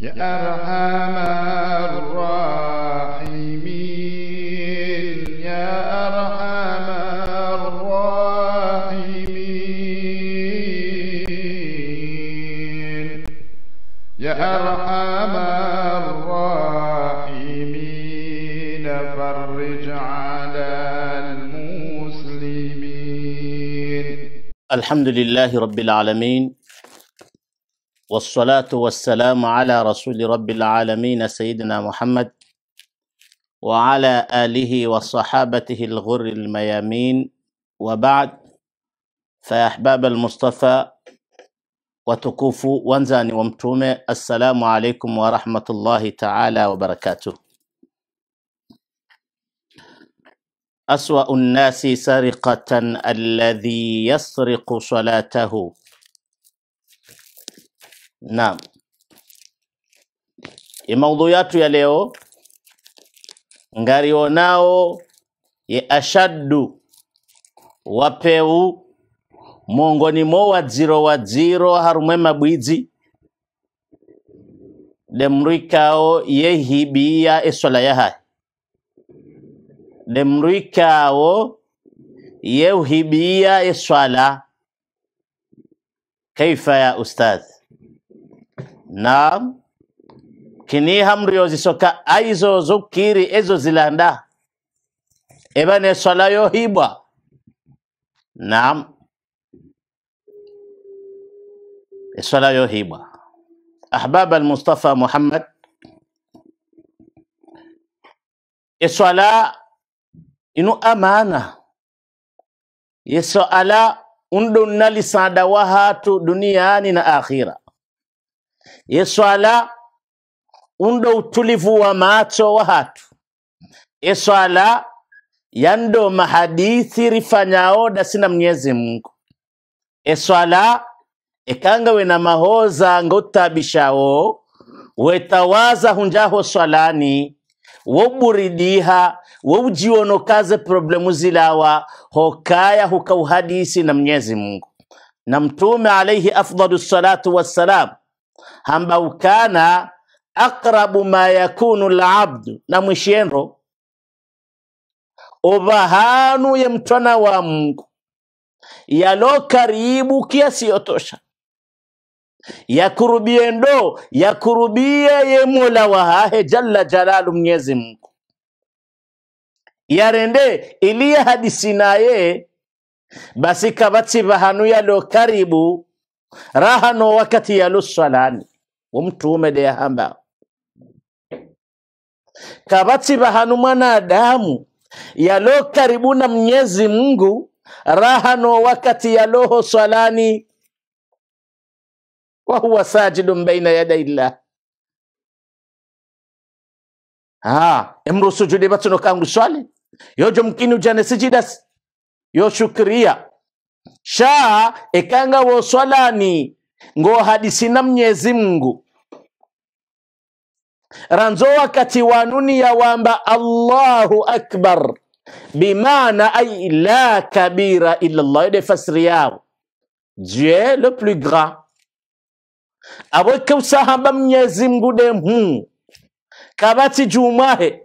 يا أرحم الراحمين يا أرحم الراحمين يا أرحم الراحمين فرج على المسلمين الحمد لله رب العالمين والصلاة والسلام على رسول رب العالمين سيدنا محمد وعلى آله وصحابته الغر الميامين وبعد فأحباب المصطفى وتكوفوا وانزاني ومتومة السلام عليكم ورحمة الله تعالى وبركاته أسوأ الناس سرقة الذي يسرق صلاته Naam, maudhui yetu ya leo ngarionao ye ashaddu wapeu mongoni mo wadziro wadziro harumwe mabwidzi demru ikao yehibiya eswala yahayi demru ikao yeuhibiya eswala kaifa ya ustadhi na kini hamru zisoka aizo zukiri ezo zilanda ne swala yohibwa naam eswala yohibwa ahbaba almustafa muhammad eswala inu amana yeswala unɗon nali sada wahatu duniani na akhira yeswala undo utulivu wa macho wa hatu yeswala ala yando mahadithi rifanyao dasina mnyezi Mungu yeswala ekanga we na mahoza ngotabishawo wetawaza hunjaho swalani woburidiha woujiwonokaze problemu zilawa hokaya hukauhadisi na mnyezi Mungu na mtume alaihi afdalu salatu wassalam ambao kana aqrabu ma yakunu labdu na mwishendo oba ya mtwana wa Mungu yalo karibu kiasi yotosha yakurubie ndo yakurubie ye mola wa hahe jalla jalalu mnyezi Mungu yarende iliye hadisi naye basi kabati bahanu yalo karibu raha no wakati ya lusalani umtume de hamba kabati bahanu mwanadamu yalo karibu na mnyezi Mungu no wakati ya loho salani wahuwa sajidu baina yaday llah ha emru sujudi batuno kangu swali yojo mkini ujane sijidas yo shukriya sha ekanga wosalani ngo na mnyezi mngu ranzo wakati wanuni ya wamba allahu akbar bimana ay la kabira illallah ide fasri yao dieu le plus grand aweke mnyezi mngu demhu kabati jumahe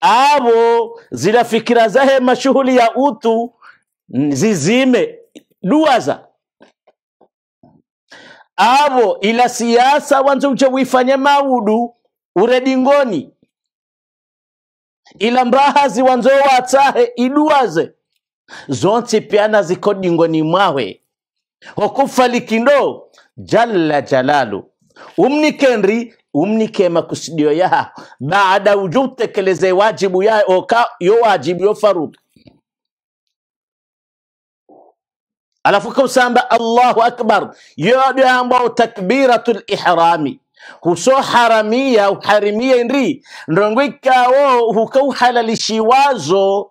abo zila fikira zahe mashughuli ya utu zizime duaza avo ila siasa wanze uche wifanye maudu uredingoni ila mbahazi wanzo watsahe iduaze zonsi pyana ziko dingoni mwawe hokufalikindo jalla jalalu umnikenri umnikema kusidio yaha baada ujutekeleze wajibu ya oka yo wajibu yo farudhu alafu kusamba Allahu akbar yode ambao takbiratul ihrami huso haramia uharimia ndri ndongo ikawo hukauhalalishi wazo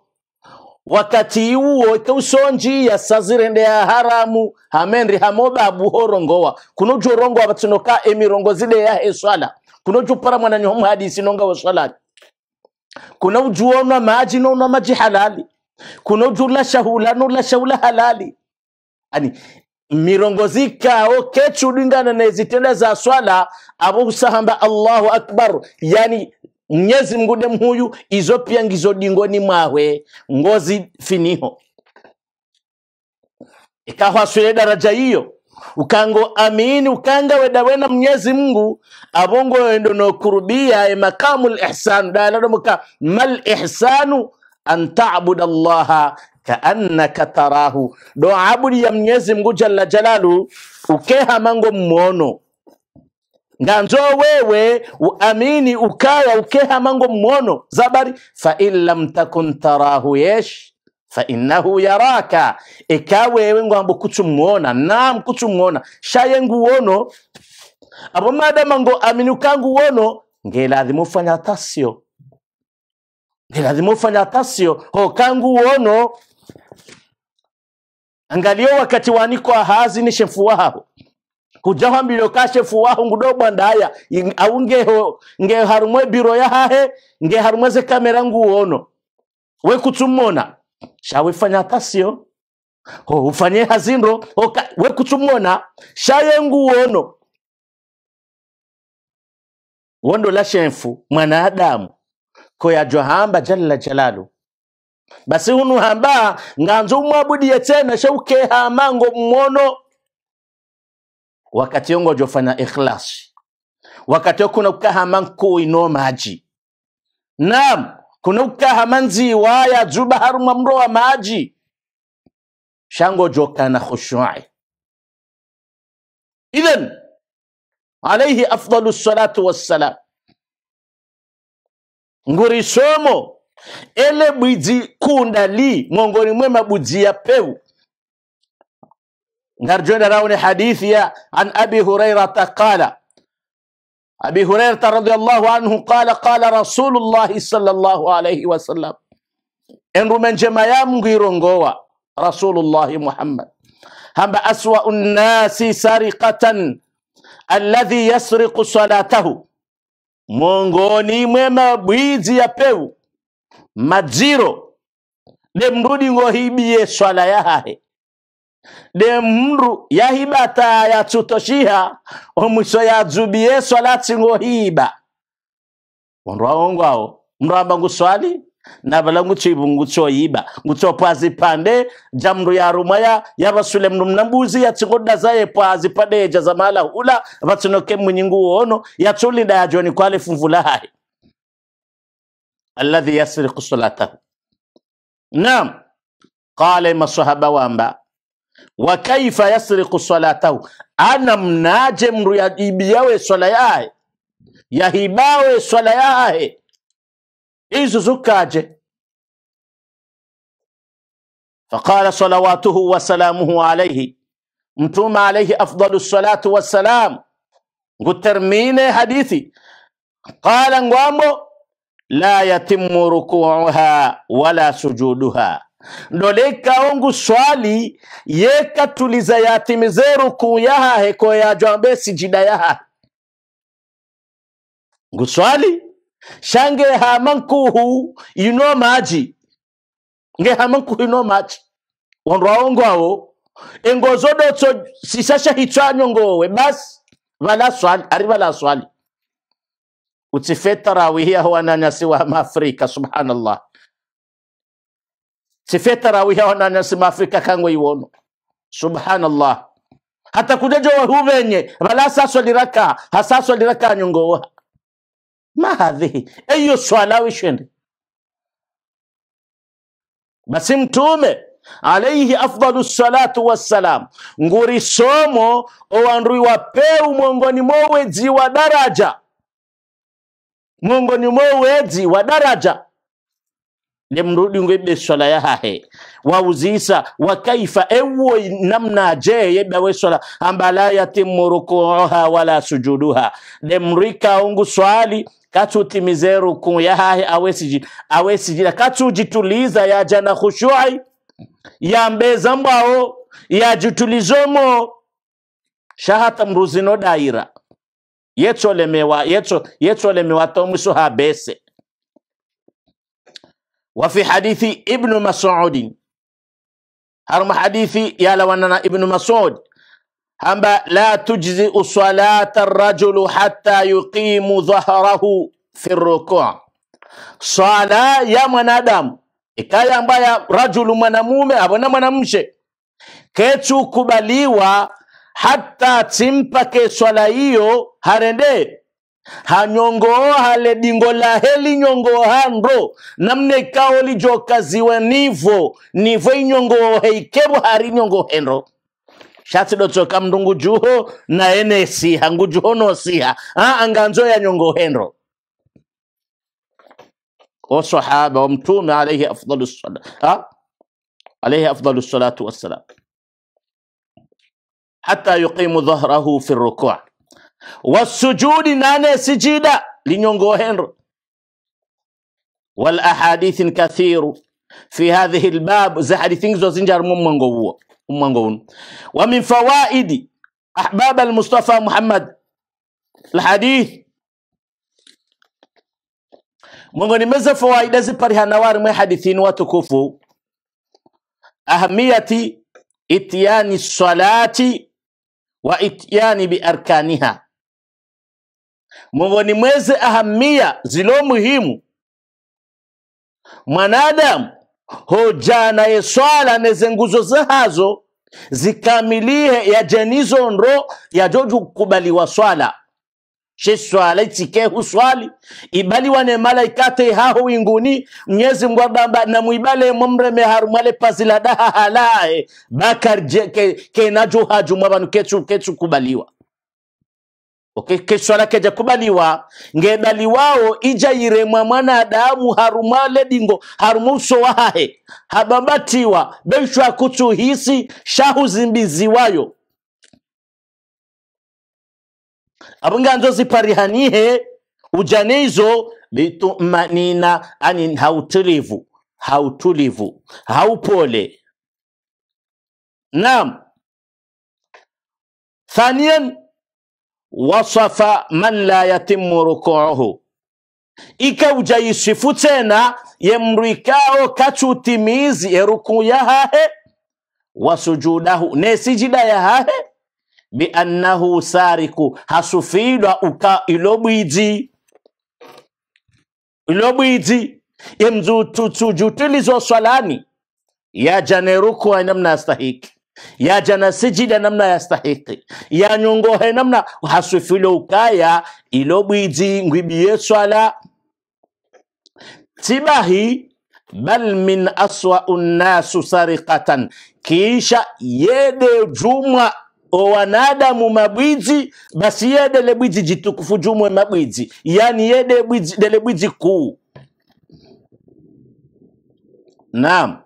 wakati huo ikausonjia sazirendea haramu hamendri hamobabu horongowa kunojuorongo abatinoka emirongo zile yahe swala kunojupara mwananyohomu hadisi nonga wa swalati kunaujuonwa maji nonwa maji halali kunojulasha hula nulashahula halali ani mirongozika o oh, kechudingana nezitenda za swala abo kusahamba allahu akbar yani mnyezi mngude mhuyu izo pia ngizo dingoni mwawe ngozi finiho ikahwa daraja hiyo ukango amini ukanga weda wena mnyezi mngu abongo wendo nokurubia e makamul ihsanu dalalomuka mal ihsanu an allaha kaannaka tarahu do aburi ya mnyezi mngu jalla jalalu ukeha mango mwono nganjo wewe uamini ukaya ukeha mango mwono zabari fa in lam takun tarahu yesh fa innahu yaraka eka wewe ngwambo kuchumwona nam kuchumwona shaye nguwono abo madama ngo amini ukangu wono ngelazima ufanya tasio ngelazima fanya tasio ho kangu wono angalio wakati wanikwa hazi ni shefu waho kujaho mbiloka shefu waho ngudo bwandaya aungeho nge harumwe biro ya hahe nge ze kamera nguono we kutumona shawe fanya tasio ho ufanye hazindo we kutumona shaye nguono wondo la shefu mwanadamu ko yajwa hamba jalla jalalu basi hamba nganzo umwabudiye tena shauke hamango mmono wakati yongo jofanya ikhlasi wakati kuna uka manku ino maji nam kuna uka manzi waya zuba harumwa mro wa maji shango na khushu'i ithen alayhi afdalu salatu wassalam nguri somo ele bwidzi kunda li mwema mwe mabudzi ya pewu ngarjona rauni hadithi ya an abi hurairata takala. abi hurairata radiallahu anhu qala qala rasulullahi sallallahu alayhi wasallam enrume njema yamungu irongowa rasulullahi muhammad hamba aswa unnasi sariqatan alladhi yasriqu salatahu mwongoni mwe mabwidzi ya pewu madziro de mrudi ngohibiye swala yahahe de mru yahibata yatsutoshiha omwiso yazubiye swala tsingohiba onro aongwao mramba nguswali navala nguchivu ngutsoyiba ngutsopwazi pande jamndu yarumaya yavasule mndu mnambuzi yatsingoda zaye pwazi padeja zamala hula vatsinoke munyingu wono yatsulinda yajoni kwale fumvula hayi الذي يسرق صلاته نعم قال ما صحابة وانبا وكيف يسرق صلاته أنا مناجم يبيوي صلاياه يهيباوي صلاياه إيزو زكاج فقال صلواته وسلامه عليه متوم عليه أفضل الصلاة والسلام قلت ترميني حديثي قال انقوامو la yatimu rukuuha wala sujuduha ndole ikaongu swali yekatuliza yatimize rukuu yaha heko yajwambe sijida yaha nguswali shange hamankuhu ino maji nge hamankuhu ino maji wonrwaongo awo engozodotso sisasha hitwanyo ngowe basi vala swali ari vala swali kutsife tarawihi aho wananyasi wa maafrika subhanallah sife wananyasi maafrika kangwe iwono subhanallah hata kujejo wahuvenye valasaswa liraka hasaswa liraka nyongowa mahadhihi eyo swala basi mtume alaihi afdalu salatu wassalam nguri somo owanrui wapeu mwongoni mowe dziwa daraja miongoni mwa uwedzi wa daraja nemrudi ngwebe swala yahahe wauzisa wakaifa ewo namna je yebawe swala ambala yatimu rukuuha wala sujuduha nemrika ungu swali katutimize rukuu yahahe awesiji awesijira katujituliza yajana khushuai yambeza mbao yajitulizomo shahata mruzino daira يتشولميوا يتشو يتشولميوا تومسو هابس وفي حديث ابن مسعود هرم حديث يا لوننا ابن مسعود هما لا تجزئ صلاة الرجل حتى يقيم ظهره في الركوع صلاة يا منادم ikaya ambayo rajulu mwanamume abona mwanamke ketu kubaliwa hata ke swala hiyo harende hanyongoo hale dingo la heli nyongoo handro namne kao lijokaziwe nivo nivo inyongoo heikebu hari nyongoo henro shatsidotoka mndungu juho na ene siha ngujuho nosiha ha anganzo ya nyongoo henro wasahaba wa mtume afdalu salatu alaihi afdalu salatu wassalam حتى يقيم ظهره في الركوع والسجود ناني سجيدا لنيونغو هنر والأحاديث كثير في هذه الباب زحدي ثينجز وزنجر ممنغو ومن فوائد أحباب المصطفى محمد الحديث ممنغو نمزا فوائد زباريها نوار من حديثين وتكوفو أهمية إتيان الصلاة wa ityani bi arkaniha, mweze ahamia zilo muhimu mwanadamu hoja naye swala neze nguzo zahazo zikamilihe yajenizo ndo yajoju swala sheswala itikehu swali ibaliwane malaikate haho winguni mnyezi na mwibale namwibale meharu harumale pazila daha halae bakar kenajo ke haju mwabanu kechu kechu kubaliwa okay keswala keja kubaliwa ngebaliwao ija iremwa mwanadamu harumale dingo harumuso wahahe habambatiwa kutu hisi shahu zimbiziwayo abo nzo ziparihanihe uja bitumanina ani hautulivu hautulivu haupole naam thaniyan wasafa man la yatimu rukuuhu ikauja ujaisifu tena yemrikao kachutimizi eruku yahahe wasujudahu nesijida yahahe biannahu sariku hasufiidwa uka ilobwidzi ilobwidzi imtsujutilizo swalani yajane rukua namna yastahiki yajana sijida namna yastahiki yanyongohe namna hasufile ukaya ilobwidzi ngwibiye swala tibahi bal min aswau nnasu sarikatan kisha yede jumwa o wanadamu mabwizi basi yedele bwizi jitukufu jumwe mabwizi yani yede bwizi dele bwizi kuu naam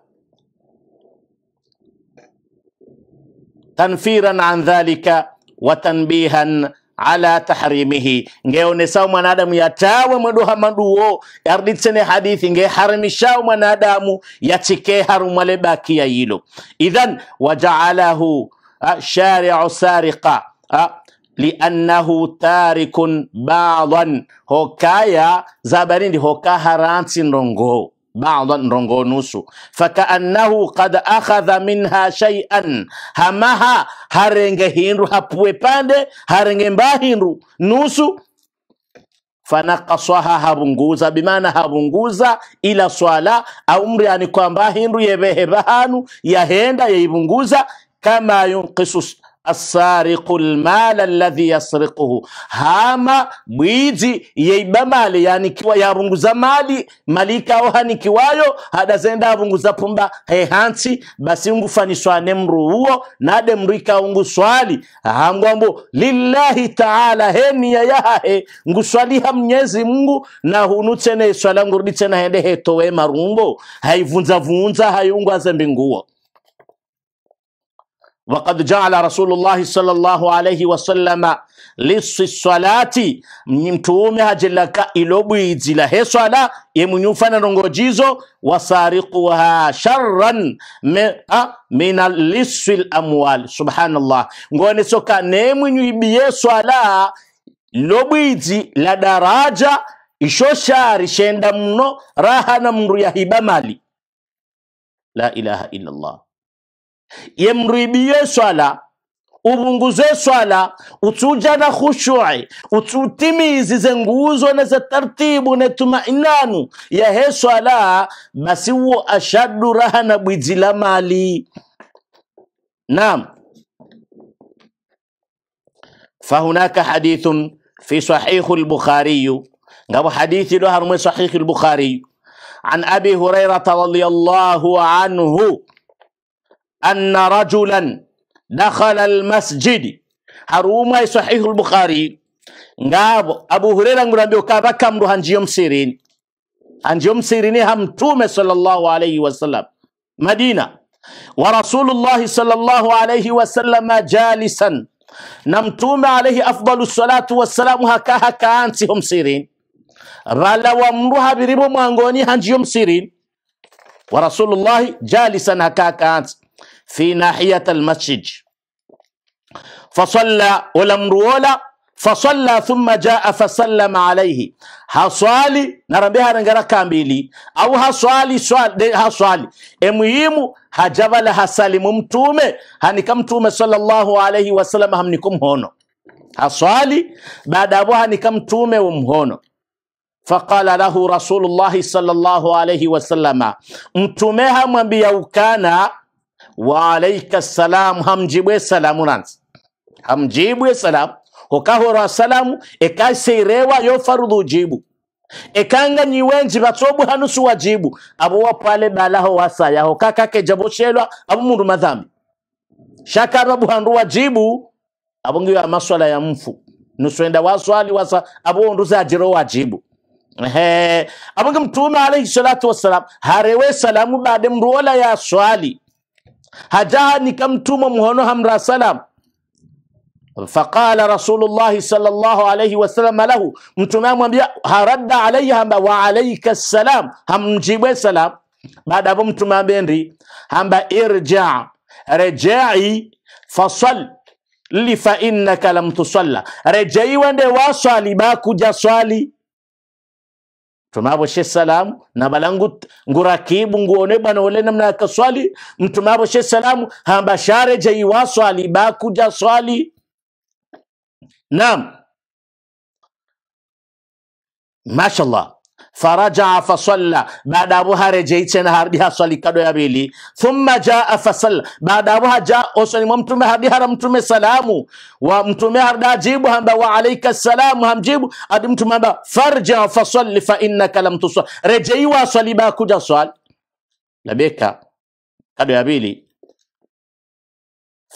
tanfiran an dhalika wa tanbihan ala tahrimihi ngeonesao mwanadamu yatawe mweduha maduwo yarditsene hadithi nge mwanadamu yatike harumwale bakia yilo idhan wajaalahu shari'u sariqa liannahu tarikun ba'dan hokaya zabarindi hoka haransi ndongo ba'da ndongo nusu fakaannahu qad akhadha minha shay'an hamaha harenge hindu hapuwe pande harenge mba hindu nusu fanakasaha habunguza bimana habunguza ila swala aumri ani kwamba hindu yebehe bahanu yahenda yeibunguza kama yunqisu asariqu lmala alladhi yasriquhu hama bwiji yeiba mali yani yarunguza mali mali ikao hanikiwayo hadazenda avunguza pumba hehansi basi ungufaniswane mru huo nade mru ikaunguswali hangwambo lillahi taala he niya yahahe ha mnyezi mungu na hunutsene swala ngurudi tsena hende hetowe marumbo haivunzavunza haiungwaze mbinguo Waqad jaala rasulullahi sallallahu alayhi wasallama lissi salati mtuume hajellaka ilo bwizila he swala yemunyufana longojizo wasariquha sharran min lissi lamwal subhanallah ngonesoka nemwinyuibiye swala lobwizi la daraja isho shari shenda mno raha na mndu yahiba mali la ilaha illallah yemribiye swala ubunguze swala utuja na khushu'i ututimizize nguzo neze tartibu ne tumainanu yahe swala basi wo ashaddu raha na bwidzi la mali naam فهناك حديث في صحيح البخاري قبل حديث له صحيح البخاري عن أبي هريرة رضي الله عنه anna rajulan dakhala almasjid haruma sahihu albukhari ngabo abu huraira ngurambe kaba kamdu hanjiyo msirini hanjiyo msirini hamtume sallallahu alayhi wasallam madina wa rasulullahi sallallahu alayhi wasallam jalisan na mtume alayhi afdalu salatu wassalamu hakaha kaansiho msirini rala wa mndu habiribo mwangoni hanjiyo msirini wa rasulullahi jalisan hakaha kaansi في ناحية المسجد فصلى ولم رولا فصلى ثم جاء فسلم عليه هصالي نرميها رنجرا كاملي أو هصالي سؤال ده هصالي المهم هجاب له سالم متوم هني كم صلى الله عليه وسلم هم نكم هونو هصالي بعد ابو هني كم توم هونو فقال له رسول الله صلى الله عليه وسلم متومها من بيوكانا wa alayka salam hamjibwe salamu nansi hamjibwe salam hokahora salamu ekaiserewa yo farudhu jibu ekanga nyiwenji batsobu hanusu wajibu abo wapale balaho wasayaho kakake jaboshelwa abo mundu madhambi shakara buhandu wajibu abo ngiyo amaswala ya mfu nuswenda waswali wasa abo nduza ajiro wajibu ehe abo mtume alayhi salatu wassalam harewe salamu baade mndu ya swali hata nikamtuma muhono hamra salam faqala rasulullahi sallallahu alayhi wasallam lahu mtume amwambia haradda alayhi hamba wa alayka salam hamjibwe salam baada hapo mtume ambendi hamba irja rejai fasal li fa innaka lam tusalla rejai wende waswali bakuja swali mtumabo salamu na balangu ngurakibu nguone bana ole namna akaswali mtumabo she salamu hamba share jaiwa swali bakuja swali naam mashallah فرجع فصلى بعد هريره جيتن هاردي صلي كدو يابيلي ثم جاء فصل بعد ابوها جاء وصلي ممتوم هارديها ممتوم سلامو ومتوم هاردا جيبو هم وعليك السلام هم جيبو ادي متوم فرجع فصل فانك لم تصل رجعي صلي با كوجا صال لبيكا كدو يابيلي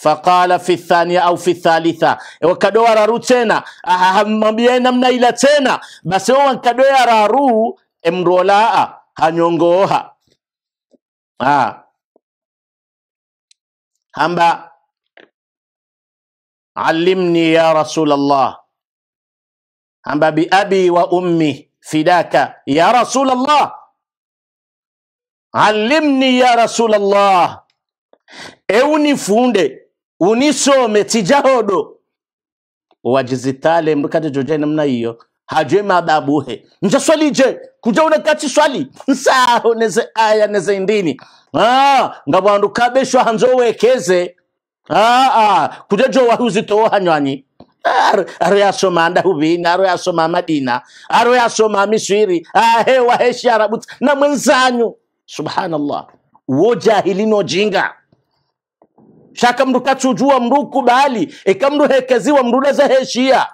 فقال في الثانية أو في الثالثة وكدوا إيوه، رارو تينا أهمبيين من إلى تينا بس هو إيوه، كدوا رارو امرولاء آه، هنيونغوها آه. آه. ها همبا علمني يا رسول الله همبا بأبي وأمي فداك يا رسول الله علمني يا رسول الله اوني فوندي unisome tijahodo wajizitale mkati jojai namna hiyo hajwe mababuhe nja swali je kuja unakati swali nsaho neze aya neze indini ah ngabwandu kabesho hanzo wekeze ah ah kuja jo wahuzito hanywanyi Ar, aro yasoma ndahubina aro soma madina aro soma miswiri ahe ah, waheshi arabuti na mwenzanyu subhanallah wo jahili jinga shaka mndu kachujuwa mndu ukubali eka mndu hekeziwa mndudeza heshiya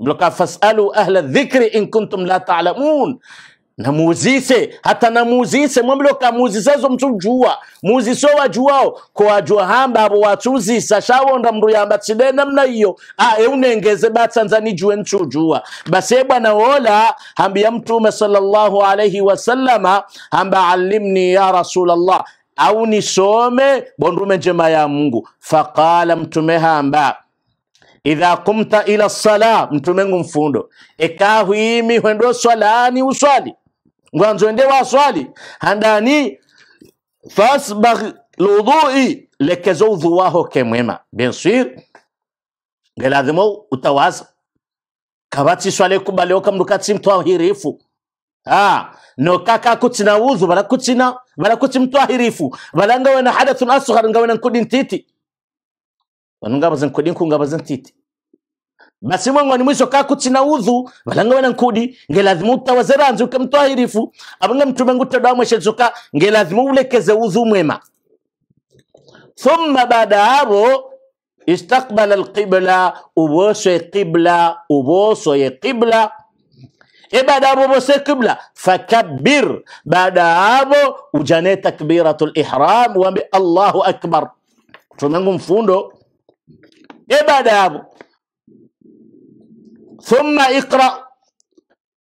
mloka fasalu ahla dhikri in kuntum la talamun namuuzise hata namuuzise mwamloka muuzisezo mtujua muuziso wajuwao kowajua hamba abo watuzisa shawonda mndu yamba tside namna iyo ah, eunengeze batsanzani juwe ntujua base bwana wola hambi ya mtume sallallahu alaihi wasallama hamba alimni ya rasulallah au nisome bondume njema ya Mungu. Faqala mtume hamba idha kumta ila sala, mtume ngu mfundo ekahwimi hwendo swalani uswali ngwanzo ende waswali handani fasbagh lwudhui lekezo udhu waho kemwema bien sur ngelazimo utawaza kabati swale kubaleo kamndu katsi no kaka kutina wuzu bala kutina bala kutsi mtwahirifu bala nga wena hadathun asghar nga wena nkudi ntiti wanunga bazan kudi nkunga bazan titi basi mwangwani mwisho kaa kutsina udhu valanga wena nkudi ngelazimu utawazeranzi ukamtwahirifu abanga mtume zuka nge lazimu ulekeze udhu mwema thumma baada haro istakbala alqibla ya qibla uboso uboso ya qibla, ya qibla إبادة بوسي قبلة فكبر بعد أبو وجاني تكبيرة الإحرام وبي الله أكبر تنقم فوندو إبادة أبو ثم اقرأ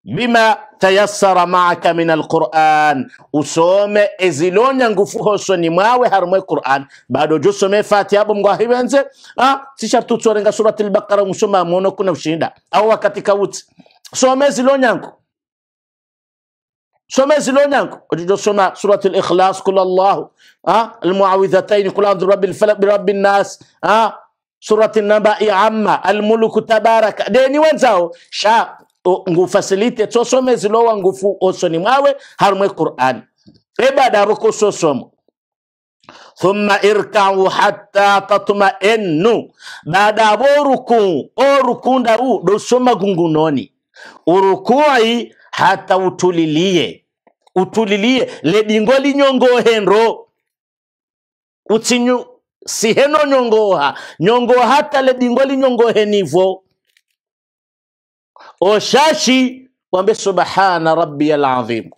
بما تيسر معك من القرآن وسوم إزيلون ينقفو هسو نماوي هرمي القرآن بعد جسوم فاتي أبو مغاهي بانزي أه؟ تشارتو تورنغا سورة البقرة وسوم مونو كنا وشيندا أو وكتكاوتي somesi lo ñanko somesi lo ñanko ojojo sona surat al ikhlas kul allahu a almuawidhatayn kul a'udhu birabbil falaq birabbin nas a surati nabai amma almulku tabaraka deni wenzao sha ngufasilite to somezi lowa ngufu osoni mwawe harumwe qur'ani ebada ruko sosomo thumma irkau hatta tatmainnu baada bo ruku o rukunda u dosoma gungunoni urukui hata utulilie utuliliye ledingo linyongohenro utinyu siheno nyongoha nyongoha hata ledingo linyongohenivo oshashi wambe subhana rabbiyal adhim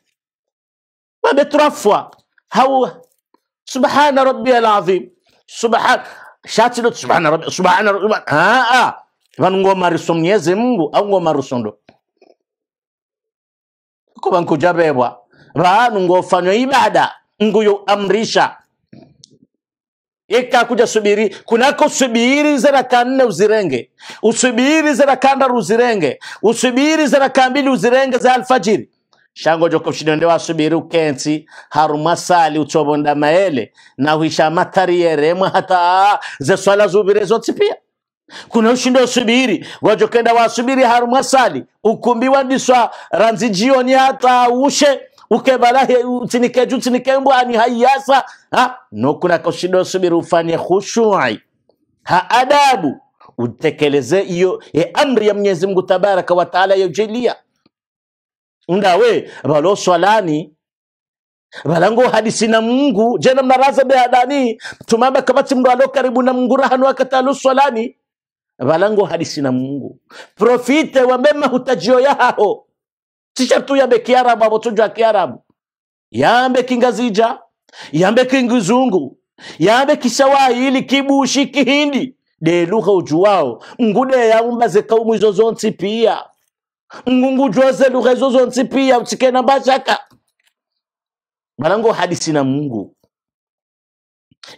wambe turafwa hau subhana rabbiyal adhim subhana shati ndo subhana rabbi subhana rabbi a a vanhu ngoma mungu au ngoma risondo kuba nkujabebwa bantu ngofanywa ibada nguyo amrisha eka kuja subiri kunako subiri zera kanne uzirenge usubiri zera kanda ruzirenge usubiri zera kambili uzirenge za alfajiri shango joko shidonde wasubiri ukensi harumasali utsobonda maele na huisha matari yeremwe hata ze swala zubire zotsi kuna ushindo usubiri wajokenda wasubiri harumwasali ukumbiwa ndiswa ranzi jioni hata ushe ukebala utinike juu utinike mbwa hayasa ha nokuna kushindo usubiri ufanye khushu'i ha adabu utekeleze iyo e amri ya Mwenyezi Mungu tabaraka wa taala yojelia ndawe balo valango hadisi na Mungu jena mnaraza behadani tumaba kabati mndu alo karibu na Mungu rahanu akatalu swalani valango hadisi na mungu profite wa mema hutajio yaho ticha tu yambe kiarabu abo kiarabu yambe kingazija yambe kingizungu yambe kisawahili kibushi kihindi de lugha ujuwao ngude ze kaumu izo pia ngungu jose lugha izo zonsi pia na mbashaka valango hadisi na mungu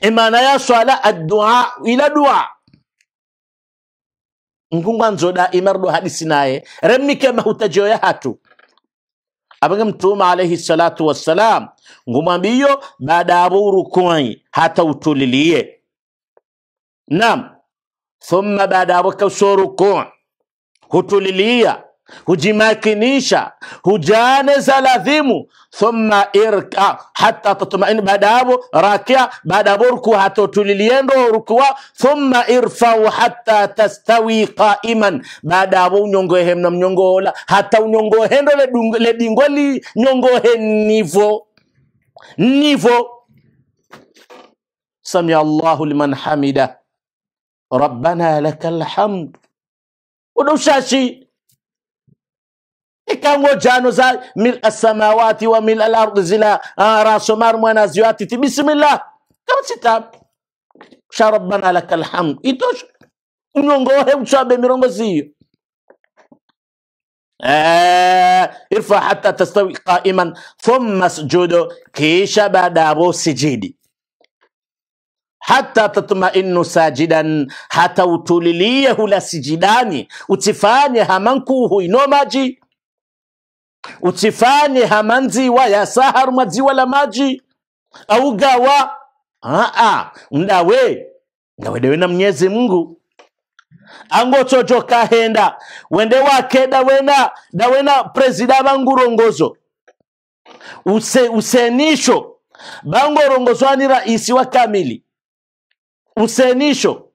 imana ya swala addua ila dua nkungwa nzoda imardo hadisi naye remmike mahutajoya hatu abanga mtuma alayhi salatu wassalam ngumwambiyo baada abu ruku'i hata utulilie nam thumma baada abu ruku' hutulilia hujimakinisha hujane za lazimu thumma irka hatta tatmain baada hapo rakia baada ruku hato tuliliendo rukua thumma irfau hatta tastawi qaiman baada hapo unyongohem na mnyongola hata unyongohendo le dingoli nyongohen nivo nivo سمع الله لمن حمده ربنا لك الحمد ودوشاشي كان وجانو زال من السماوات ومن الأرض زلا آه راسو مار موانا زياتي بسم الله كم ستاب شربنا لك الحمد إتوش نونغو هيو شابي ميرون بزيو آه ارفع حتى تستوي قائما ثم سجود كيشا بادابو سجيدي حتى تطمئن ساجدا حتى وتوليليه لسجداني وتفاني همانكو هو ينوماجي usifanye hamanziwa nziwa yasaharumwa ziwa la maji augawa aa ndawe ndawedewe na mnyezi mungu angochojoka kahenda wende wake dawena dawena presida vangurongozo Use, usenisho bangorongozwa ni raisi wa kamili usenisho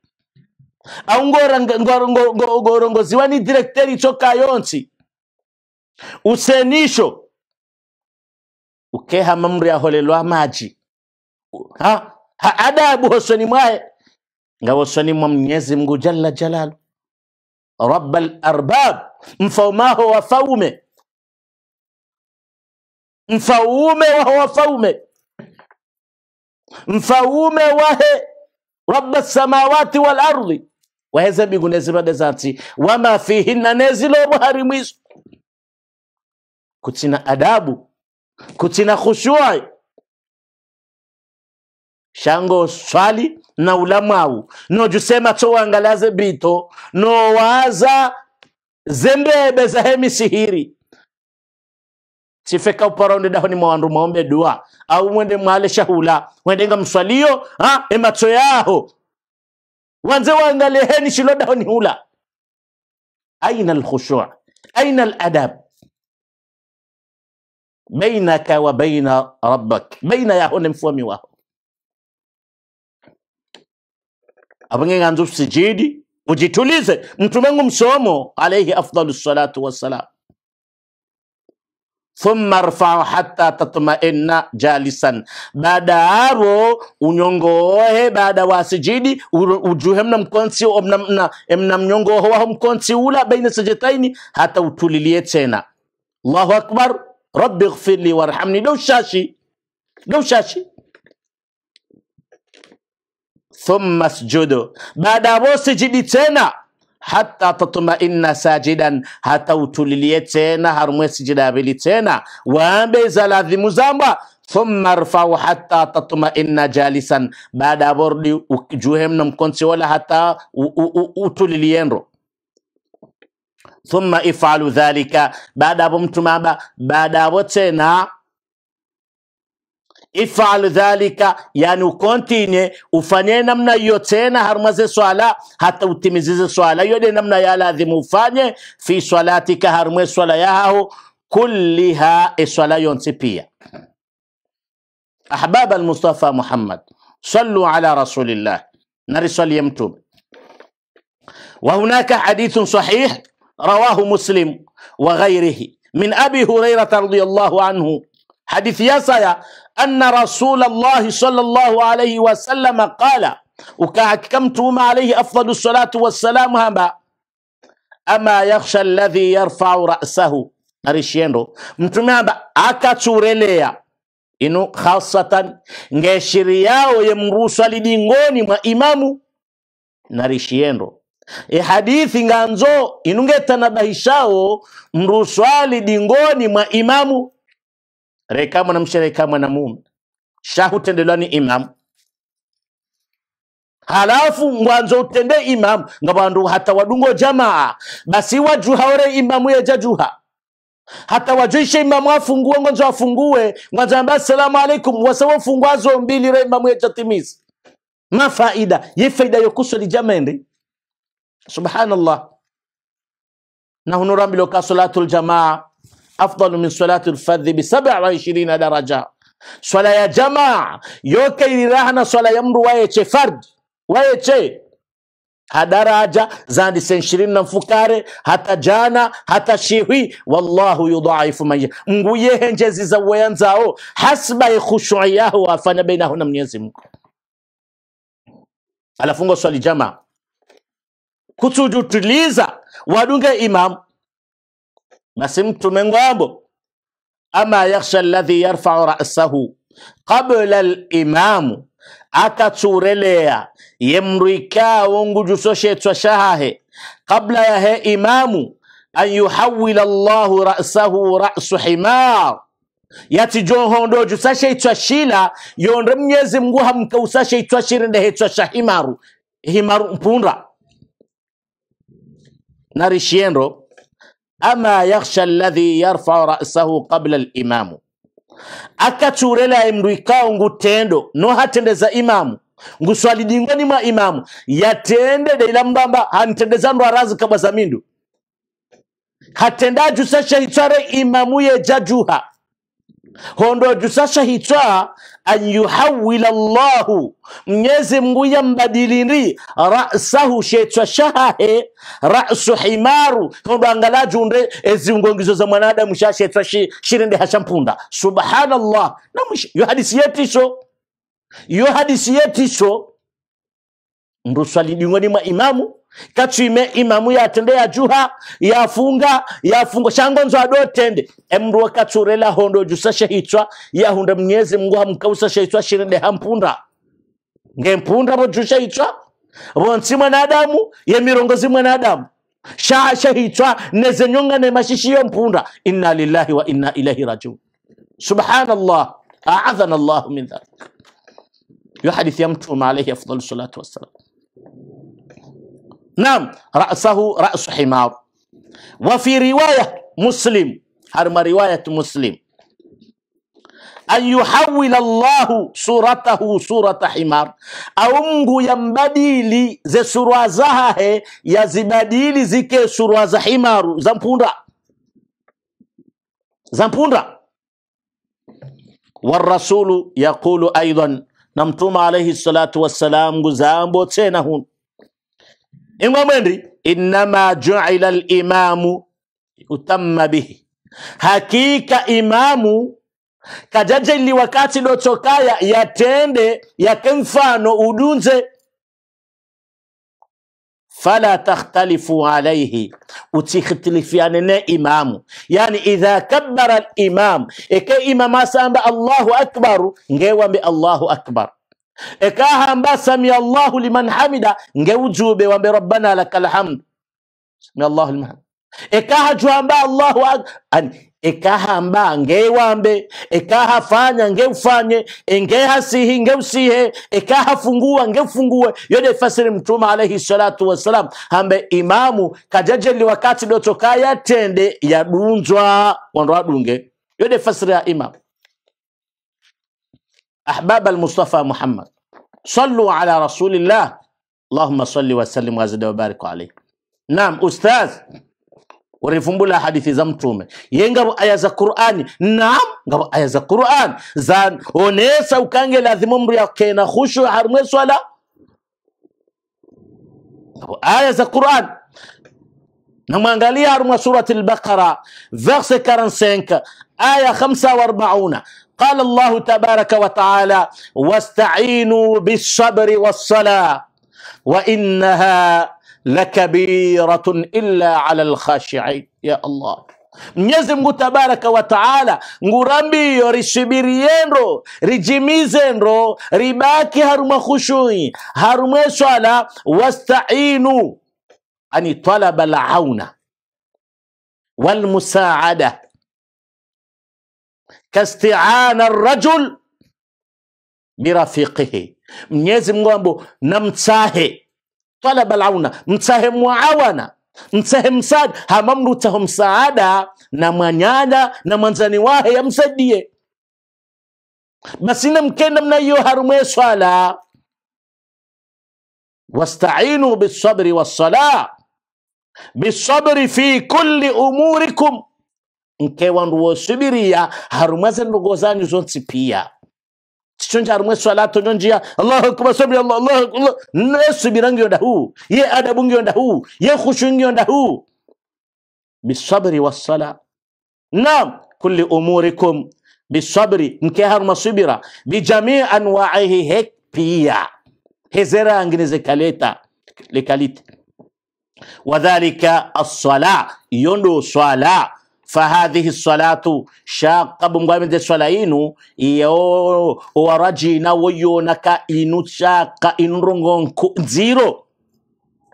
aungorongoziwa ni direkteri chokayonsi usenisho ukeha mamri aholelwa maji ha, ha adabu hosoni nga hosoni mwa mnyezi mngu jalla jalalu raba alarbab mfaumaho wafaume mfaume waho wafaume mfaume wahe raba samawati walardi waheze bigune zibade wama fihinna nezilo muharimu mwizo kutina adabu kutina khushua shango swali na ulamau nojusema towangalaze bito nowaza zembebe zahemi sihiri sifeka uparonde dahoni mwandu maombe dua au mwende mwale shahula mwendenga mswalio ha emacho yaho wanze waangaleheni shilo dahoni hula aina alkhushu aina aladab bainaka wa baina rabbak, baina yaho ni mfumi waho abang'eng'anza sijidi ujitulize, mtume ngu msomo alaihi afdalu salatu wassalam thumma rfau hatta tatmainna jalisan, baada avo unyongoohe baada wasijidi ujuhe mna mkonsi mna, mna, waho mkonsi ula baina sajetaini hata utulilie tena. Allahu akbar رب اغفر لي وارحمني لو شاشي لو شاشي ثم اسجدوا بعد ابو سجدي تينا حتى تطمئن ساجدا حتى تولي تينا هرم سجدا بلي تينا وان بيزا لاذي ثم ارفعوا حتى تطمئن جالسا بعد ابو جوهم نمكن سيولا حتى تولي لينرو ثم افعلوا ذلك بعد بمتما بعد وتنا افعلوا ذلك يعني كونتيني وفانيه نمنا يوتينا هرمزي سوالا حتى اتمزي سوالا يودي نمنا يا لازم وفانيه في صلاتك هرمز سوالا ياهو كلها سوالا ينتبيا أحباب المصطفى محمد صلوا على رسول الله نرسل يمتوب وهناك حديث صحيح رواه مسلم وغيره من أبي هريرة رضي الله عنه حديث يسايا أن رسول الله صلى الله عليه وسلم قال وكأكمتم عليه أفضل الصلاة والسلام هما أما يخشى الذي يرفع رأسه أريشينرو mtume amba akachurelea inu خاصة ngeshiri yao لدينغوني ما mwa نريشينرو ehadithi nganzo inungetanabahishawo mruswali dingoni mwa imamu reka mwanamshe reka mwanamume shahutendelwani imamu halafu ngwanzo utende imamu wandu hata wadungo jamaa basi wajuha ore imamu yejajuha hata wajuishe imamu afungue ngwanzo afungue ngwanzo ambia asalamu alaikum wasawa fungwazo zombili re imamu yejatimiza mafaida ye faida jamaa lijamende Subhanallah. نحن نرمي لك صلاة الجماعة أفضل من صلاة الفذ بسبع وعشرين درجة صلاة يا جماعة يوكي رهنا صلاة يمر ويتشي فرد ويتشي hadaraja zanditse ishirini na mfukare hatajana hatashihwi wallahu yudhaifu man nguyehe njezi za weya nzao hasba khushui yahu afanya bainahu na Mwenyezi Mungu alafunga swali jamaa kusujutuliza wadunge imamu basi mtume ngwabo ama yakhsha alladhi yarfau rasahu qabla alimamu akatsureleya yemrika wongujusoshetswa shahahe qabla yahe imamu an yuhawwil Allah rasahu rasu himar yati johondo jusashe itwa shila yonde mnyezi mngu hamka itwa shirinde shahimaru himaru mpunda narishiendo ama yakhsha alladhi yarfau rasahu qabla alimamu akachurela mndu ikao ngutendo hatendeza imamu nguswali dingoni mwa imamu yatende deila mbamba hantendeza ndo arazi kabwa mindu hatendaju sesha hitsware imamu ye jajuha hondo jusasha hitwa an yuhawila mnyezi mngu Mungu yambadiliri rasahu shetwa shahahe rasu himaru hondo angala junde eziungongizo za mwanadamu shashetwa shirende hashampunda subhanallah na mwisho yo hadisi yetisho yo hadisi yetisho mrusalidingoni mwa imamu kachime imamu yatende yajuha yafunga yafungo shango nzo adotende emruwa kachurela hondo jusashe hitwa yahunda mnyezi mungu hamkausashe hitwa shirende hampunda ngempunda bojushe hitwa bonsi mwanadamu ye mirongozi mwanadamu shasha hitwa nezenyonga ne mashishi mashishiyo mpunda inna lillahi wa inna ilahi raju subhanallah aadhana llahu min dhalik yo hadithi ya mtume alaihi afdal salatu wassalam نعم رأسه رأس حمار وفي رواية مسلم هرم رواية مسلم أن يحول الله صورته صورة حمار أمه ينبدي لي زي سروازها هي يزبدي زي زيك سرواز حمار زنبورة زنبورة والرسول يقول أيضا نمتم عليه الصلاة والسلام زامبو تينهون إمام أندري إنما جعل الإمام utamma bihi, hakika imamu kajaja ili wakati lotokaya yatende yake mfano udunze fala takhtalifu alaihi utikhitilifiane ne imamu yani idha kabbara limam eke imama asamba allahu akbaru ngewambe allahu akbar ekahamba samia llahu liman hamida ngeujube wambe rabbana lakal hamdu sami allahu liman hamida ekaha jwamba allahu ani ekahamba ngewambe ekahafanya ngeufanye engehasihi ngeusihe ekahafungua ngeufungue yode fasiri mtuma alaihi salatu wassalam hambe imamu kajajeli wakati dotoka yatende yadunzwa wando adunge yode fasiri ya imamu احباب المصطفى محمد صلوا على رسول الله اللهم صل وسلم وزد وبارك عليه نعم استاذ ورفمبولا حديث زمتوم ينغبو آية ذا قران نعم غبو ايا ذا قران زان اونيسا وكانغي لازم امر يكن خشوع حرمه صلاة غبو ايا ذا قران نمانغاليا رم سوره البقره فيرس 45 ايه 45 قال الله تبارك وتعالى واستعينوا بالصبر والصلاة وإنها لكبيرة إلا على الخاشعين يا الله Mnyezi Mungu tabaraka wa taala ngurambiyo risubiriyenro rijimizendro ribaki haruma khushui haruma swala wastainu ani talaba alauna walmusaada كاستعان الرجل برفيقه منيزم غوامبو نمتساهي طلب العون نمتساهي معاونة نمتساهي مساد هم امرتهم سعادة نمانيانا نمانزاني واهي يمسدية بس إنم كنا من أيها رميسوالا واستعينوا بالصبر والصلاة بالصبر في كل أموركم nke wandu wosubiriya harumaze ndogo zanyu zonsipiya ticho njarumwe swalato nyonjia Allahu akbar sabri Allah Allahu akbar nesubira ngiyonda hu ye adabu ngiyonda hu ye khushu ngiyonda hu bisabri wassala naam kulli umurikum bisabri nke haruma subira bijamii anwaihi hek pia hezera ngine zekaleta lekalite wadhalika as-sala yondo swala fahadhihi salatu shaqabu mbwamide swala inu iyo warajina woyonaka inu shaqa inu rongonku nziro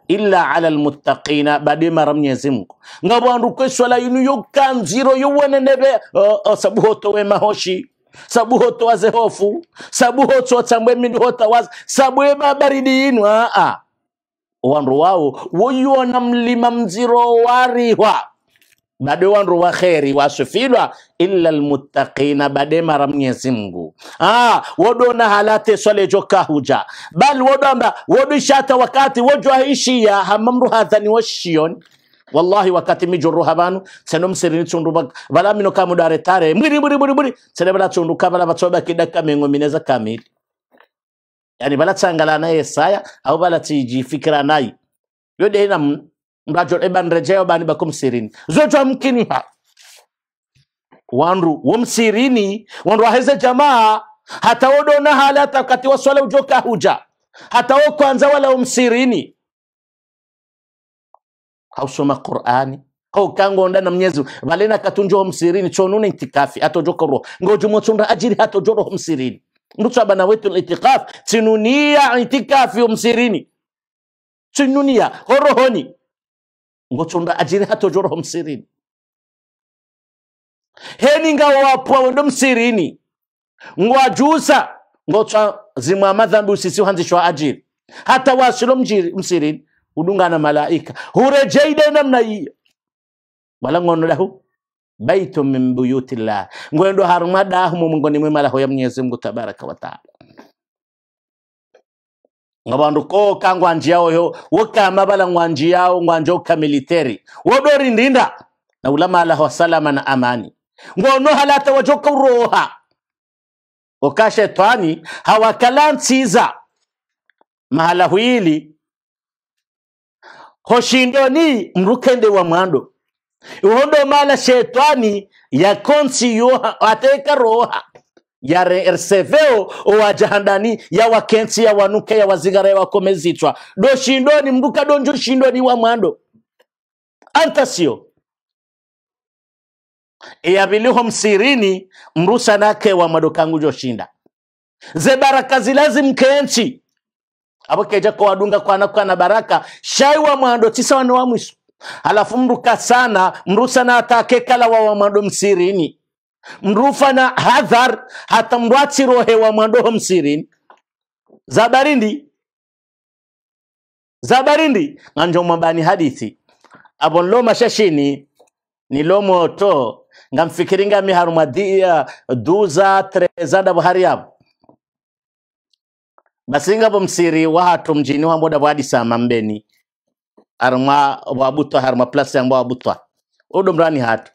illa ala almuttaqina badimara mnyezi mungu nga bwandu kwe swala inu yoka nziro yowonenebe uh, uh, sabuhotowe mahoshi sabuhoto waze hofu sabuhotso tsambwe mindu hotawaza sabwe mabaridi inu aa wandu wawo woyona mlima mziro warihwa bade wandu wakheri wasufilwa illa lmuttaqina bade mara mnyezi mngu ah, na halate swale huja bal amba wodamba ishata wakati wojoaishiya hamamru hadhani washion wallahi wakati mijorro habanu seno msirini tsundu bala mino dare tare mwiri mwiri mwiri mwiri sene bala tsundu kabala batsoba kidaka mengo mineza kamili yani bala tsangala naye saya au bala tiji fikira nayi yode ina ngajol eɓan rejeyo ɓani ɓa kom sirini zoto amkini ha wanru wandu womsirini wandu waheze jamaa hata wodona hali hata wakati wa swala ujoka huja hata wo kwanza wala hau kausoma qurani hau kango onda na mnyezi valena katunjo katunjoho msirini chonune itikafi atojoka roho ngojumotsunda ajiri hata hatojoroho msirini ndutso abana wetu tinunia intikafi itikafi omsirini tinunia horohoni ngotunda ajire hato joro msirini nga wapwa wendo msirini ngwajusa ngotswa zimwa madhambi usisi uhanzishwa ajiri hata wasilo msirini udungana malaika hurejeide namna hiyo wala ngono lahu baitu min buyutillah ngwendo harumadahu mumungoni mwemalaho ya mwenyezi mungu tabaraka wataala ngabandu koka ngwanja oyo wokama vala ngwanji yao ngwanja oka militeri wodori ndinda na ulama alahu salama na amani ngono halata wajoka uroha oka shetani hawakala ntsiza mahala hwili hoshindoni mrukende wa mwando ihondo mala shetani yakonsi yoha ateka roha ya reseveo owajahandani ya wakensi ya wanuke ya wazigara ya wakomezitwa do shindo ni mduka donjo shindo ni wa mwando anta sio eyaviliho msirini mrusa nake wa madokangu joshinda ze baraka zilazi kenchi abo keja kwa wadunga kwa nakwa na baraka shai wa mwando tisa wanu wa mwisu halafu mruka sana mrusa na atakekala wa wa mwando msirini mrufana hadhar hata wa mwadoho msirini zabarindi zabarindi nganjo mwambani hadithi apo mashashini shashini nilomo moto ngamfikiringa miharuma dia duza treza dabo hari yabo basingabo msiri wahatu mjini wamboda bwadisama mbeni arma wabutwa harma plasi yambo wabutwa udomrani hatu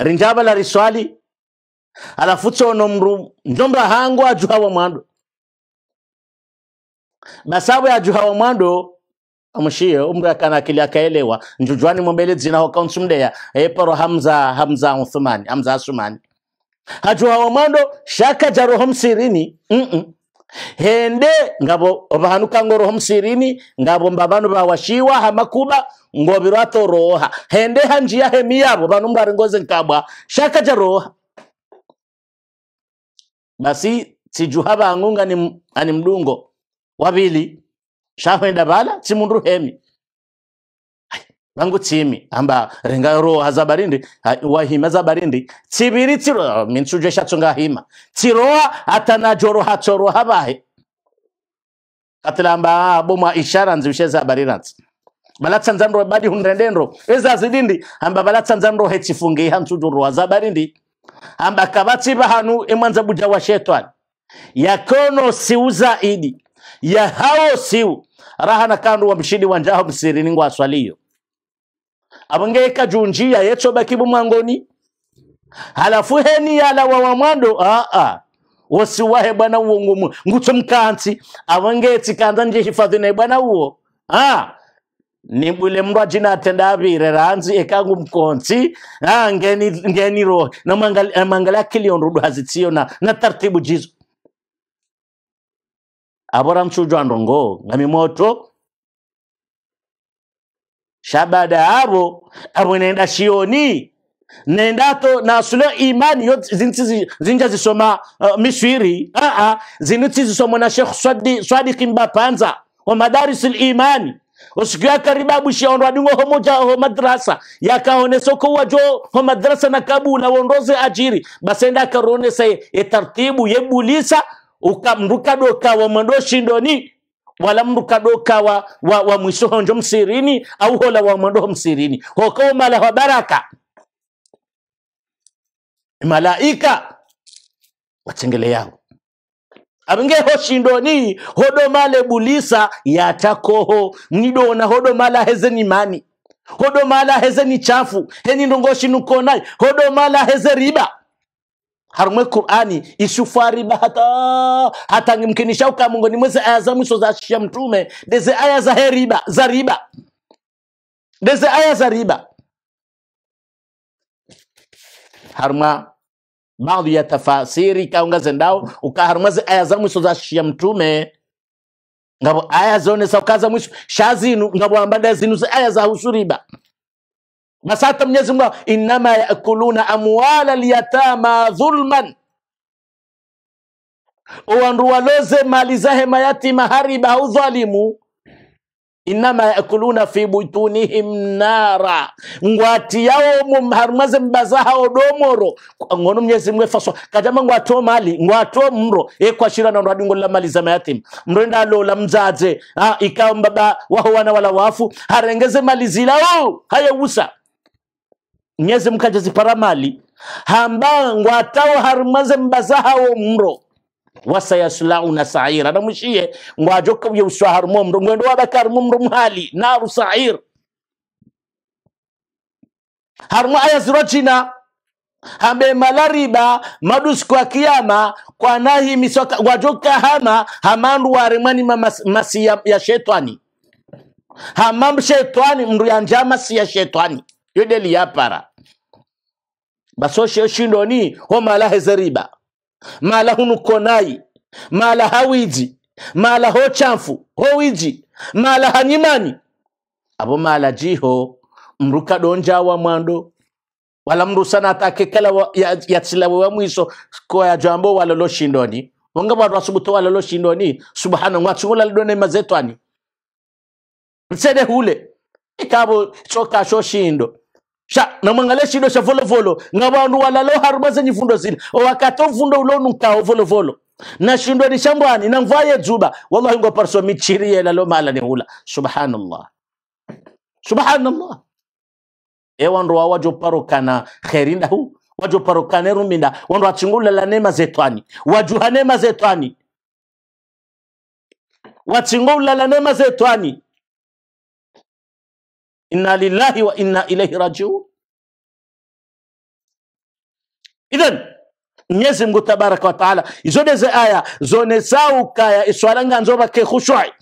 rinjaba riswali alafu tsono mru njomba hangu ajuhawa mwando basawe wa mwando amshie umri kana akili akaelewa njujwani mwambele dzina ho kaunsi mdeya eparo hamza hamza uthmani hamza asumani hajuhawa mwando shaka jaroho msirini mm -mm hende ngabo bahanuka roho msirini ngabo mbabanu bawashiwa hamakuba ngo roha hende hanjia hemi yabo banu mbare ngoze nkabwa shaka roha basi sijuha angunga ni ani mdungo wabili shahwenda bala simundu hemi bangu chimi amba ringa ringaro hazabarindi wahima zabarindi chibiri tsiro mintsuje shatsonga hima tsiroa atana joro hatsoro habahe katlamba boma ishara nzushe nziushe zabariranzi balatsanzandro badi hundrendendro zidindi amba balatsanzandro hetsifunge hantsudurro hazabarindi amba kavatsiva bahanu emwanza buja wa shetwani yakono siuza idi ya hao siu rahana kandu wa mshidi wanjaho ningwa ngwaswaliyo abangeka junjia yetsoba kibu mwangoni halafu heni yala wawa mwando aa wosiwahe bwana uo ngumu ngutu mkanti avangetsi kanza nje hifadhi naye bwana uwo ni mbule mndu jina atenda avire ranzi ekangu mkonti ah, ngeni, ngeni roho na mangalia mangali onrudu hazitio na, na tartibu jizo abora msujwa ndongo ngamimoto sha baada ya hapo hapo naenda shioni nendato na sulo imani yo zinja zisoma uh, miswiri uh -uh, zisoma na Sheikh Swadi Swadiki Mbapanza wa madaris imani usikia karibabu shiondwa dingo homoja ho madrasa yakaonesa ko wajo ho madrasa na kabu na wondoze ajiri basenda karonesa e tartibu yebulisa ukamruka doka wa wala kadoka wa, wa, wa mwisohonjo msirini au hola wa mwandoho msirini mala wa baraka malaika watengele yao hoshindoni hodo hodomale bulisa yatakoho chafu hodomala hezenimani hodomala hodo mala hodomala riba harumwe qurani bahata hata mungu ni mweze aya za mwisho shia mtume deze aya za heriba za riba deze aya za riba harumwa baadhi ya tafasiri uka ndao ze aya za mwisho shia mtume ngabo aya zone ukaza mwisho shazinu ngabo ambada zinu ze aya za husu riba na sasa Mwenyezi Mungu inama yakuluna amwala lyatama dhulman owandu waloze mali hema yati hariba au dhalimu inama yakuluna fi butunihim nara ngwati yao mumharumaze mbazaha odomoro ngono Mwenyezi Mungu faswa kadama ngwato mali ngwato mro e kwa shira na ndwadingo la mali za mayatim mro lo la mzaze ha ah, ikawa baba wao wana wala wafu harengeze mali zilao oh, haya usa nyeze mkaje ziparamali hamba ngwatao harumaze mbazahawo mro wasayasulauna saira namushiye ngwaje uswa harumo mro ngwendo wabakarumo mro muhali naru sair harumo aya zirojina china hambe malariba madus kwa kiyama kwa nahi misoka wajoka hama hamandu waremani masi ya, ya shetani hamam shetwani mndu ya njama si ya shetani yo deli yapara basoshe yoshindoni homala hezeriba mala hunukonayi mala hawiji mala hochanfu howiji mala hanyimani abo mala jiho mruka donja wa mwando wala mru sana atakekela wa, yatsilawe ya wa mwiso koya jambo walolo shindoni wonga bwatu wasubuto walolo shindoni subhana ngwatsungula lidone mazetwani msede hule ikabo choka sho shindo sha namwangale shido sha volovolo nga vandu walalo haruba zenyi vundo zina wakati mvundo ulonunkao volovolo nashindwa ni shambwani na mvaye dzuba wallahi parso michiri ya lalo mala ni hula subhanallah subhanallah e wandu wa wajo kana kherinda hu wajo parokane ruminda wandu achingula la nema zetwani wajuha neema zetwani wachingula la nema zetwani إنا لله وإنا إليه راجعون إذن Mwenyezi Mungu tabaraka wa taala izode ze aya zone sauka ya iswalanga nzoba ke khushu'i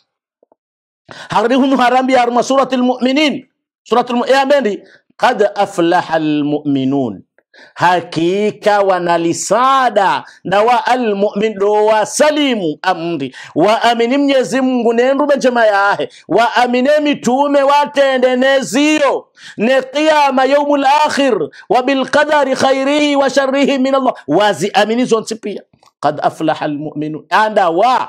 harri hunu harambi harma suratul mu'minin suratul mu'minin qad aflaha al mu'minun hakika wanalisada na wa almumin do wasalimu amri amini mnyezi mungu nendume jema yahe waamine mitume watende neziyo ne qiyama yaumul akhir wa bilqadari khairihi wa sharrihi min allah wazi amini zonsipia kad aflaha almuminu anda wa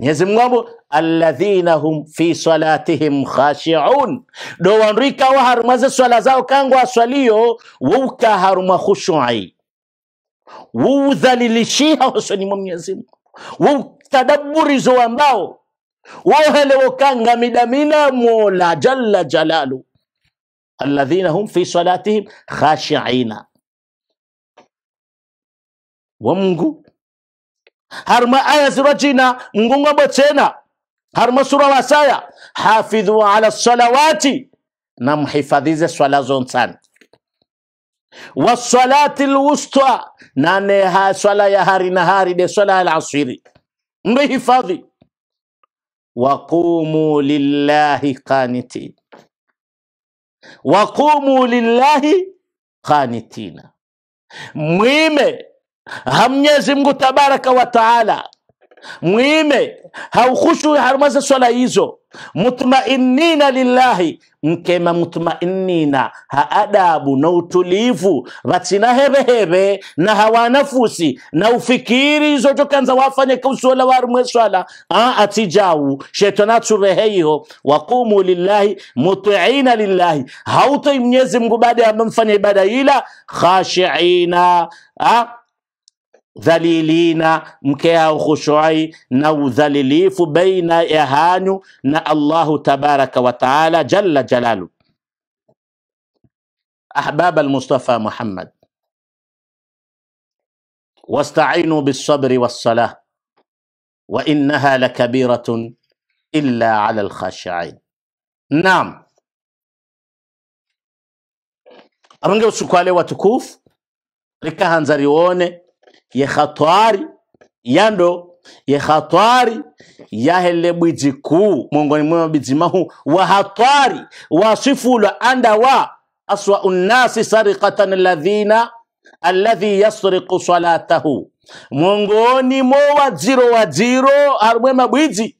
نيزم غابو الذين هم في صلاتهم خاشعون دو انريكا وهر مز صلاه زاو كانغوا صليو ووكا هر ما خشوعي ووذل لشيها حسني من يزم وتدبر زو امباو وهلو كانغا مدامينا مولا جل جلاله الذين هم في صلاتهم خاشعين ومغو harma aya sura china mgunga bochena harma sura wasaya hafidhu ala salawati na mhifadhize swala zonsani wasalati lwusta na ha swala ya hari na hari de swala ya alasiri ndo waqumu lillahi qanitin waqumu lillahi qanitina mwime hamnyezi mgu tabaraka wa taala mwime Haukushu harumaze swala hizo mutmainina lillahi mkema mutmainina ha adabu na utulivu vatina heveheve na hawanafusi na ufikiri izotokanza wafanya kausola warumwe swala atijau shetona waqumu lillahi Mutuina lillahi hauto mnyezi mgu baada ya mfanya ibada hila khashiina Haa ذليلين مكيها وخشعي نو ذليليف بين إهان ن الله تبارك وتعالى جل جلاله أحباب المصطفى محمد واستعينوا بالصبر والصلاة وإنها لكبيرة إلا على الخاشعين نعم أرنجو سكوالي وتكوف ركاها نزريوني ye hatwari yando ye hatwari yahele bwiji kuu mongoni mwa mabiji mahu wa hatwari andawa anda wa aswa unnasi sarikatan alladhina alladhi yasriqu salatahu mongoni mo wajiro wajiro harumwe mabwiji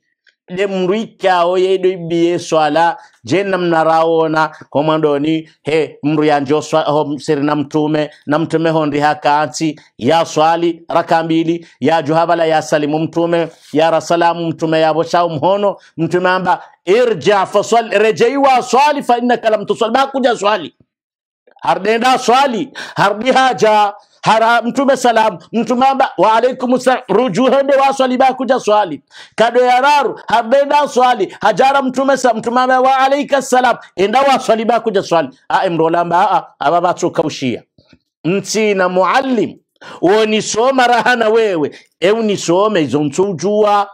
o mruikkawo yeyɗo ibbiye soala jeenam narawo wona komo ɗoni he mruya jo seri namtume namtume hon riha kaanti ya swali raka mbili ya juhabala ya salimu mtume ya rasalamu mtume ya boshau mhono mtume amba irja rejei rejeiwa swali fa innaka lam tusali ma kuja swali hardenda swali hardi haja hara mtume salamu mtume amba wa alaikum salam rujuhende waswali bakuja swali kado ya raru habenda swali hajara mtume salam mtume amba wa alaika salam enda waswali bakuja swali a imrolamba a aba batukaushia mti na muallim wonisoma raha na wewe eunisome izo nsujua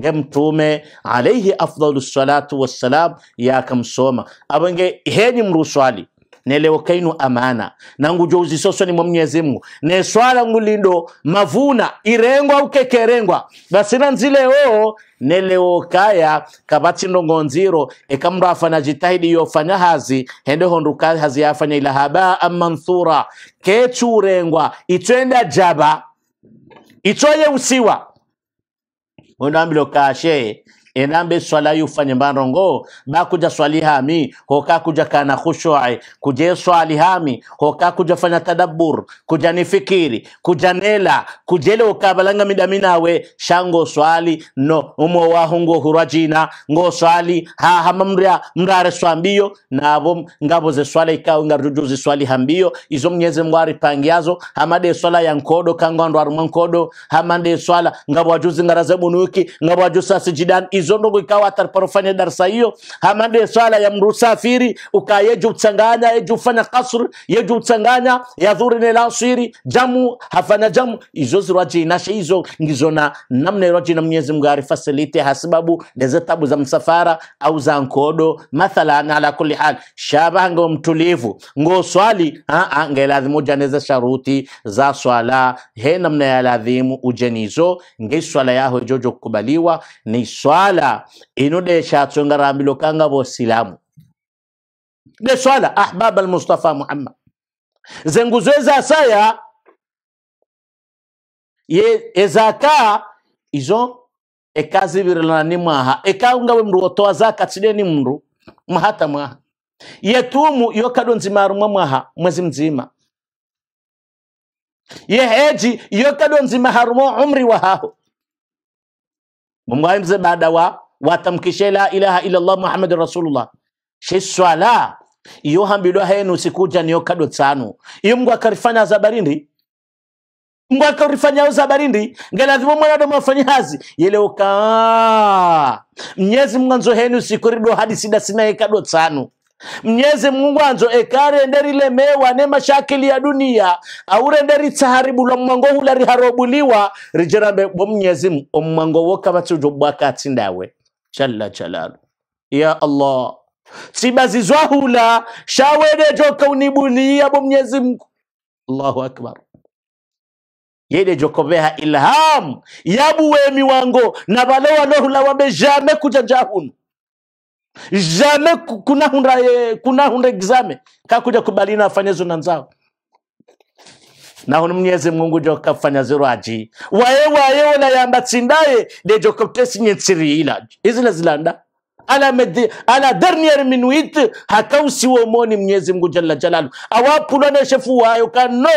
nge mtume alaihi afdalu salatu wassalam yakamsoma abange heni mru swali nelewo kainu amana nangu jouzi soso ni mwenyezi Mungu ne swala ngulindo mavuna irengwa ukekerengwa basina nzile o nelewo kaya kabatsindo ngonziro ekamndu afana jitahidi yofanya hazi hende honduka hazi yafanya ila haba manthura urengwa itwenda jaba itsoye usiwa wendo ambilo kashe enambe swala yufanye mbarongo kuja swali hami hoka kuja kana khushu'i kuje swali hami hoka kuja fanya tadabbur kuja nifikiri kuja nela kujele ukabalanga midaminawe shango swali no umo wa wahungo hurajina ngo swali ha hamamria mrare swambio nabo ngabo ze swala ikao ngarujuzi swali hambio izo mnyeze mwari pangiazo hamade swala ya nkodo kangwa ndo arumankodo hamande swala ngabo ajuzi ngaraze bunuki ngabo ajusa sijidan izo hizo ndogo ikawa atarparofanya darsa hiyo hamande swala ya mrusafiri ukayeju kuchanganya yeju ufanya kasr yeju kuchanganya ya dhuri na lasiri jamu hafanya jamu hizo zirwaji nashe hizo ngizo na namna irwaji na Mwenyezi Mungu arifasilite hasababu ndeze tabu za msafara au za nkodo mathalan ala kulli hal shaba ngo mtulivu ngo swali nge lazimu janeza sharuti za swala he namna ya lazimu ujenizo ngi swala yaho jojo kukubaliwa ni swala swala inude shatsonga rambilo kanga bo silamu de swala ahbab almustafa muhammad zenguzweza saya ye ezaka izo ekazibirilana ni mwaha ekangawe mndu wotoa zaka tside ni mndu mwahata mwaha yetumu yokado nzimarumwa mwaha mwezi mzima yeheji yokado nzima harumo umri wahaho mumwali mzee baada wa watamkishe la ilaha Allah Muhammad rasulullah shi swala iyo hambilwa henu sikuja niyo kado tsanu iyo mungu akarifanya zabarindi mungu akarifanya zabarindi mwana mwanadamu mafanyi hazi uka mnyezi mwanzo henu sikuridwa hadi sida sinaye kado tsanu mnyezi mungu anzo nderi lemewa ne mashakili ya dunia taharibu tsaharibulwa mwango hula riharobuliwa rijerambe bo mnyezi omwango wokavatsujo bwakatsi ndawe jalla jalalu ya allah sibazizwa hula shawedejo kaunibulia bo mnyezi mungu allahu akbar ilhamu ilham we miwango na vale wabe wabejame kujanjahunu jamais kuna eh, kunahunda exame kakuja kubalina nzao na hunu mnyezi mungu jokafanya zero aji wae wae wana yamba tindaye de nye tiri ila ilaji na zilanda ala, med, ala dernière minute hakausiwo moni mnyezi mungu jala jalalu awapulana shefu wayo kano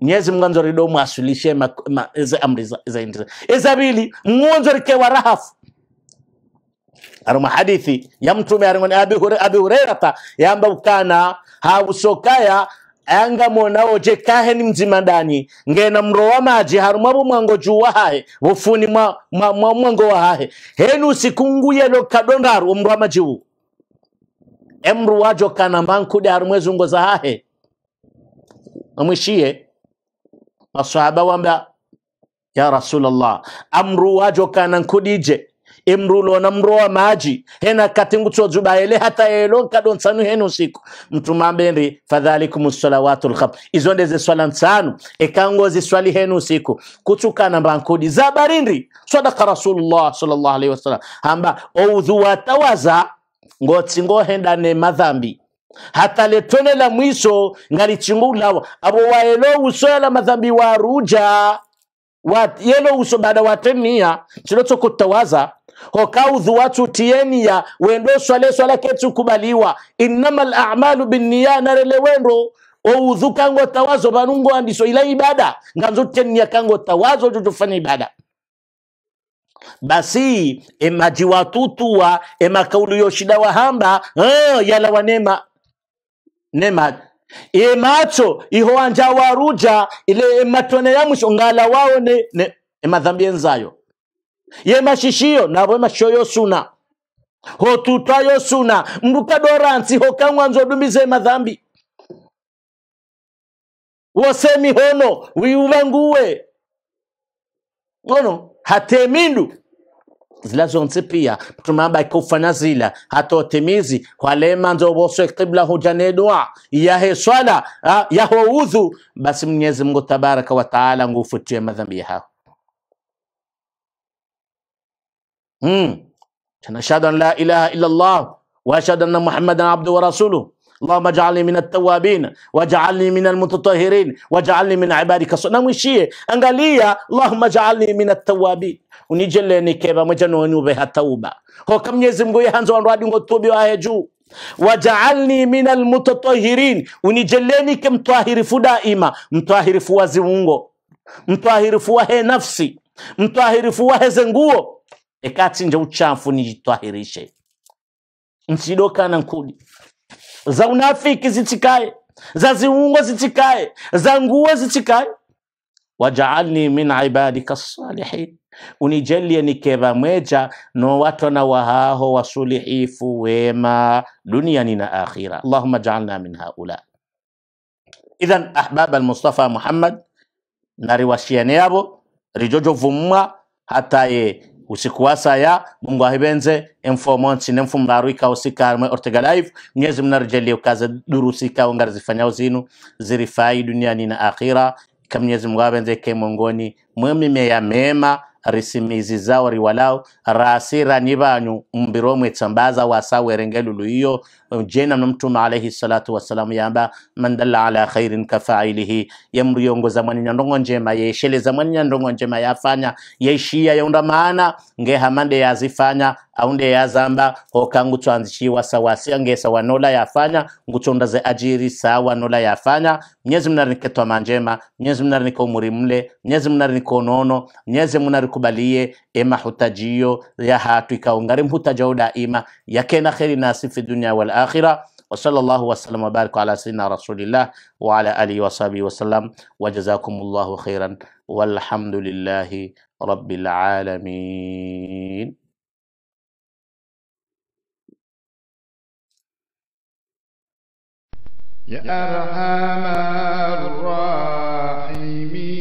nyezi mnganzori domu asulishe ma, ma, iza amri za, za indira izabili mngonzori ke rahafu aruma hadithi ya mtume ari ngone abi hure abi hurairata yamba ukana hausokaya anga monawo je kahe ni mzima ndani ngena mro wa maji haruma bu mwango juu wa mwa, mwa, mwa mwango wa hahe henu sikunguye lo kadondaru umro wa maji huu emru wajo kana mankude harumwe zungo za hahe amwishie maswahaba wamba ya rasulullah amru wajo kana nkudije emrulo na mroa maji hena katingutso jubaele hata yelo kadon sanu henu siku mtuma bendi fadhalikum salawatul khab izo ndeze swala nsanu ekango swali henu siku kutukana mbankudi za zabarindi sadaqa rasulullah sallallahu alaihi wasallam hamba oudhuwa tawaza ngotsingohendane madhambi hata letone la mwiso ngalichingo ulawa abo waelo usoya la madhambi waruja wat yelo uso bada watenia chilocho kutawaza hokaudhu watu tienia wendo swale swala ketu kubaliwa al a'malu binniya narele wendo oudhu kango tawazo banungo andiso ila ibada nganzo tenia kango tawazo tutufanya ibada basi emaji watutuwa emakaulu yoshida wahamba oh, yala wanema nema iye macho iho anja waruja ile matone yamusho ngala wao ne emadhambi enzayo ye mashishiyo navo mashisho suna hotutwa yosuna mndu kadoransi hokamwanzo dumize madhambi wosemi hono wiuvanguwe ono hatemindu zilazo pia tumaba ikufana zila hatotimizi kwalema nzoboswe kibla hujane dua yahe swala yaho udhu basi mnyezi Mungu tabaraka wa taala ngufutie madhambi yao mm. Tanashhadu an la ilaha illa Allah wa ashadu anna Muhammadan abduhu wa rasuluhu Allahumma ja'alni minat tawabin waj'alni minal mutatahhirin waj'alni min ibadika na mwishie, angalia Allahumma ja'alni minat tawabin, unijeleke pamoja na waniubeha tauba hoka Mwenyezi Mungu yehanza wanrwadi ngotubi wahe juu wajaalni min almutatahirin, unijelenike mtwahirifu daima, mtwahirifu wa zimungo, mtwahirifu wahe nafsi, mtwahirifu waheze nguo ekati uchafu nijitwahirishe nsidokana nkudi za unafiki zichikae za ziungo zichikae za nguo zichikae wajaalni min ibadika salihin unijalie nikeva mweja no watona wahaho wasulihifu wema duniani na akhira allahumma jaalna min haula idhan ahbab almustafa muhammad nariwashiane yabo rijojo vumwa hataye ya mungu ahibenze enfomonsi nemfumraru ikawo ortega live mnyezi mnarjalia ukaza durusi ikawo zifanyao zinu zirifai duniani na akhira kamnyezi mungu abenze ke mwongoni mwe mema risimiziza ori walao rasirani banyu mbiro mwetsambaza wasawerenge lulu iyo jena mtume alayhi salatu wassalam yamba man dalla ala khairin ka fa'ilihi kafailihi yamriongoza mwaninya ndongo njema yesheleza mwaninya ndongo njema yafanya yeshia yonda maana nge hamande yazifanya aunde yazamba hokangu twanzishiwa sawasi angesa wanola yafanya ngutonda nguchondaze ajiri sawa nola yafanya mnyezi mnarinike twa manjema mnyezi mnarinike umuri mle mnyezi mnarinike onono mnyezi mnarinike kubalie ema hutajiyo ya hatu ikaungari mhutajahu daima yakena kheri nasi fi dunya wal akhira وصلى الله وسلم وبارك على سيدنا رسول الله وعلى اله وصحبه وسلم وجزاكم الله خيرا والحمد لله رب العالمين يا ارحم الراحمين